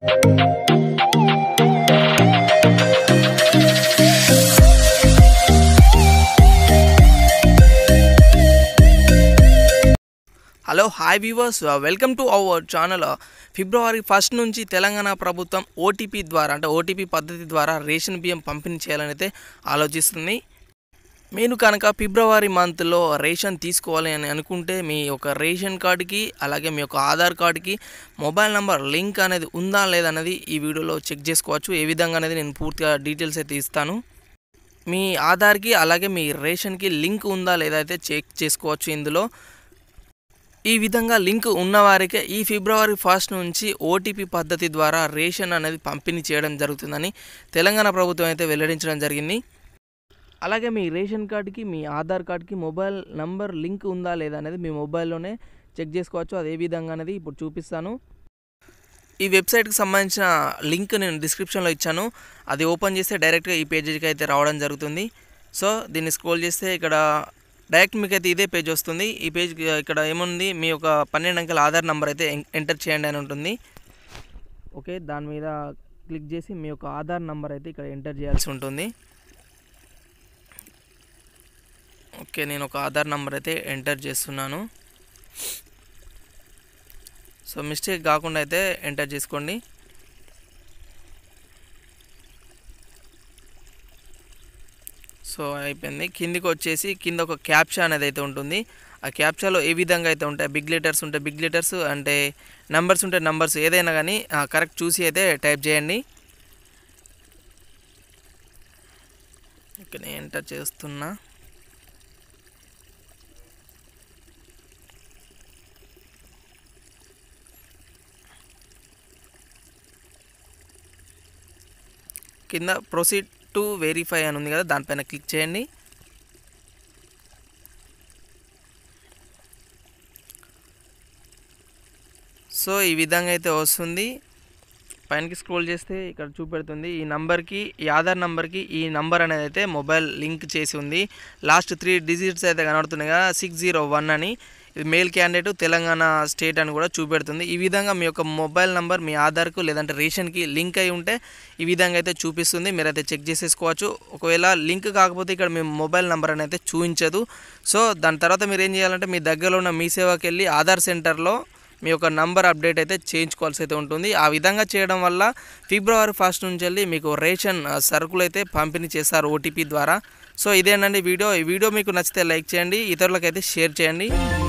hello hi viewers welcome to our channel ఫిబ్రవరి first నుంచి తెలంగాణ ప్రభుత్వం ఓటీపీ ద్వారా అంటే ఓటీపీ పద్ధతి ద్వారా రేషన్ బియ్యం పంపిణీ చేయాలని అయితే ఆలోచిస్తుంది మీరు కనుక ఫిబ్రవరి మంత్లో రేషన్ తీసుకోవాలి అని అనుకుంటే మీ యొక్క రేషన్ కార్డుకి అలాగే మీ యొక్క ఆధార్ కార్డుకి మొబైల్ నెంబర్ లింక్ అనేది ఉందా లేదన్నది ఈ వీడియోలో చెక్ చేసుకోవచ్చు ఏ విధంగా అనేది నేను పూర్తిగా డీటెయిల్స్ అయితే ఇస్తాను మీ ఆధార్కి అలాగే మీ రేషన్కి లింక్ ఉందా లేదా అయితే చెక్ చేసుకోవచ్చు ఇందులో ఈ విధంగా లింక్ ఉన్నవారికే ఈ ఫిబ్రవరి ఫస్ట్ నుంచి ఓటీపీ పద్ధతి ద్వారా రేషన్ అనేది పంపిణీ చేయడం జరుగుతుందని తెలంగాణ ప్రభుత్వం అయితే వెల్లడించడం జరిగింది అలాగే మీ రేషన్ కార్డ్కి మీ ఆధార్ కార్డ్కి మొబైల్ నంబర్ లింక్ ఉందా లేదా అనేది మీ మొబైల్లోనే చెక్ చేసుకోవచ్చు అది ఏ విధంగా అనేది ఇప్పుడు చూపిస్తాను ఈ వెబ్సైట్కి సంబంధించిన లింక్ నేను డిస్క్రిప్షన్లో ఇచ్చాను అది ఓపెన్ చేస్తే డైరెక్ట్గా ఈ పేజీకి అయితే రావడం జరుగుతుంది సో దీన్ని స్క్రోల్ చేస్తే ఇక్కడ డైరెక్ట్ మీకు అయితే ఇదే పేజ్ వస్తుంది ఈ పేజ్ ఇక్కడ ఏముంది మీ యొక్క పన్నెండు అంకెల ఆధార్ నెంబర్ అయితే ఎంటర్ చేయండి అని ఉంటుంది ఓకే దాని మీద క్లిక్ చేసి మీ యొక్క ఆధార్ నెంబర్ అయితే ఇక్కడ ఎంటర్ చేయాల్సి ఉంటుంది ఓకే నేను ఒక ఆధార్ నెంబర్ అయితే ఎంటర్ చేస్తున్నాను సో మిస్టేక్ కాకుండా అయితే ఎంటర్ చేసుకోండి సో అయిపోయింది కిందికి వచ్చేసి కింద ఒక క్యాప్చా అనేది అయితే ఉంటుంది ఆ క్యాప్చాలో ఏ విధంగా అయితే ఉంటాయి బిగ్ లెటర్స్ ఉంటే బిగ్ లెటర్స్ అంటే నెంబర్స్ ఉంటే నెంబర్స్ ఏదైనా కానీ కరెక్ట్ చూసి అయితే టైప్ చేయండి ఓకే నేను ఎంటర్ చేస్తున్నా కింద ప్రొసీడ్ టు వెరిఫై అని ఉంది కదా దానిపైన క్లిక్ చేయండి సో ఈ విధంగా అయితే వస్తుంది పైనకి స్క్రోల్ చేస్తే ఇక్కడ చూపెడుతుంది ఈ నంబర్కి ఈ ఆధార్ నంబర్కి ఈ నంబర్ అనేది అయితే మొబైల్ లింక్ చేసి ఉంది లాస్ట్ త్రీ డిజిట్స్ అయితే కనబడుతున్నాయి కదా సిక్స్ జీరో వన్ అని ఇది మెయిల్ క్యాండిడేట్ తెలంగాణ స్టేట్ అని కూడా చూపెడుతుంది ఈ విధంగా మీ యొక్క మొబైల్ నెంబర్ మీ ఆధార్కు లేదంటే రేషన్కి లింక్ అయి ఉంటే ఈ విధంగా అయితే చూపిస్తుంది మీరైతే చెక్ చేసేసుకోవచ్చు ఒకవేళ లింక్ కాకపోతే ఇక్కడ మీ మొబైల్ నెంబర్ అని అయితే చూపించదు సో దాని తర్వాత మీరు ఏం చేయాలంటే మీ దగ్గరలో ఉన్న మీ సేవకి వెళ్ళి ఆధార్ సెంటర్లో మీ యొక్క నంబర్ అప్డేట్ అయితే చేయించుకోవాల్సి అయితే ఉంటుంది ఆ విధంగా చేయడం వల్ల ఫిబ్రవరి ఫస్ట్ నుంచి వెళ్ళి మీకు రేషన్ సరుకులు అయితే పంపిణీ చేస్తారు ఓటీపీ ద్వారా సో ఇదేనండి వీడియో ఈ వీడియో మీకు నచ్చితే లైక్ చేయండి ఇతరులకైతే షేర్ చేయండి